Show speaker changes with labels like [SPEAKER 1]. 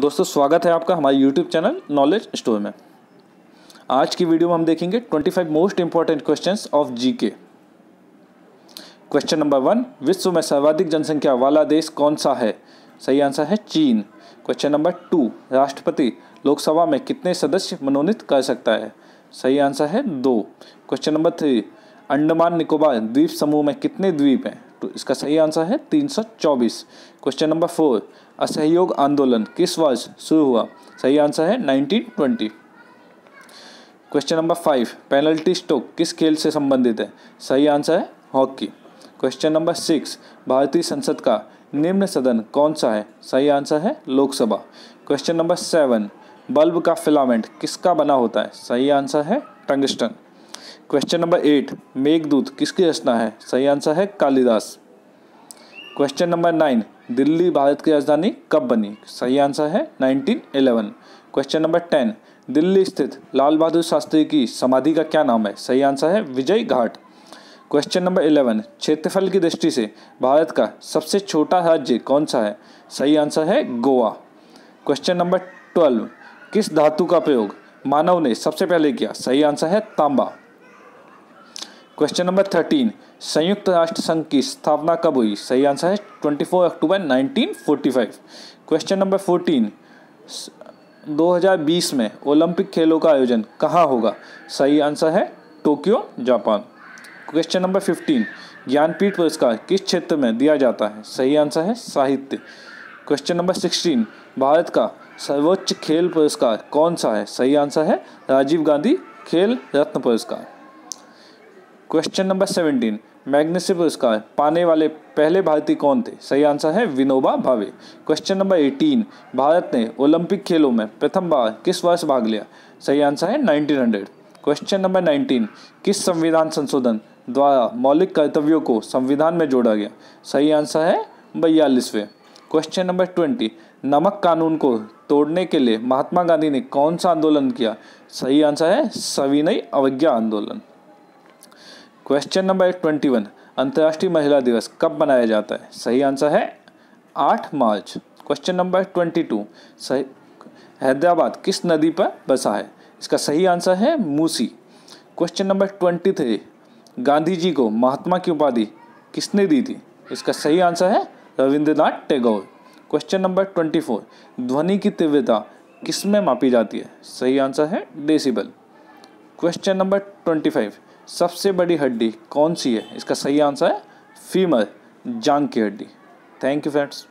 [SPEAKER 1] दोस्तों स्वागत है आपका हमारे यूट्यूब चैनल नॉलेज स्टोर में आज की वीडियो में हम देखेंगे 25 most important question of GK question number one विश्व में सर्वाधिक जनसंख्या वाला देश कौन सा है सही आंसर है चीन क्वेश्चन नंबर टू राष्ट्रपति लोकसभा में कितने सदस्य मनोनीत कर सकता है सही आंसर है दो question number three Andaman Nicobar द्वीप समूह में कितने द्वीप हैं तो इसका सही आंसर है 324 क्वेश्चन नंबर फोर असहयोग आंदोलन किस वर्ष शुरू हुआ सही आंसर है 1920 question number five penalty stroke किस खेल से संबंधित है सही आंसर है हॉकी क्वेश्चन नंबर सिक्स भारतीय संसद का निम्न सदन कौन सा है सही आंसर है Lok Sabha question number seven bulb का फिलामेंट किसका बना होता है सही आंसर है tungsten question number eight Meghdoot किसकी रचना है सही आंसर है Kalidas question number nine Delhi Bharat की राजधानी कब बनी सही आंसर है 1911 क्वेश्चन नंबर टेन दिल्ली स्थित लाल बहादुर शास्त्री की समाधि का क्या नाम है सही आंसर है Vijay Ghat question number eleven क्षेत्रफल की दृष्टि से भारत का सबसे छोटा राज्य कौन सा है सही आंसर है गोवा क्वेश्चन नंबर ट्वेल्व किस धातु का प्रयोग मानव ने सबसे पहले किया सही आंसर है तांबा क्वेश्चन नंबर थर्टीन संयुक्त राष्ट्र संघ की स्थापना कब हुई सही आंसर है twenty four October nineteen forty five question number fourteen दो हज़ार बीस में ओलंपिक खेलों का आयोजन कहाँ होगा सही आंसर है Tokyo Japan question number fifteen Jnanpith पुरस्कार किस क्षेत्र में दिया जाता है सही आंसर है साहित्य क्वेश्चन नंबर सिक्सटीन भारत का सर्वोच्च खेल पुरस्कार कौन सा है सही आंसर है राजीव गांधी खेल रत्न पुरस्कार क्वेश्चन नंबर सेवनटीन मैग्नेसी पुरस्कार पाने वाले पहले भारतीय कौन थे सही आंसर है विनोबा भावे क्वेश्चन नंबर एटीन भारत ने ओलंपिक खेलों में प्रथम बार किस वर्ष भाग लिया सही आंसर है nineteen hundred question number nineteen किस संविधान संशोधन द्वारा मौलिक कर्तव्यों को संविधान में जोड़ा गया सही आंसर है बयालीसवें क्वेश्चन नंबर ट्वेंटी नमक कानून को तोड़ने के लिए महात्मा गांधी ने कौन सा आंदोलन किया सही आंसर है सविनय अवज्ञा आंदोलन क्वेश्चन नंबर ट्वेंटी वन अंतर्राष्ट्रीय महिला दिवस कब मनाया जाता है सही आंसर है आठ मार्च क्वेश्चन नंबर ट्वेंटी टू सही हैदराबाद किस नदी पर बसा है इसका सही आंसर है Musi question number twenty three Gandhi ji को महात्मा की उपाधि किसने दी थी इसका सही आंसर है Rabindranath Tagore question number twenty four ध्वनि की तीव्रता किस में मापी जाती है सही आंसर है decibel question number twenty five सबसे बड़ी हड्डी कौन सी है इसका सही आंसर है फीमर जांग की हड्डी थैंक यू फ्रेंड्स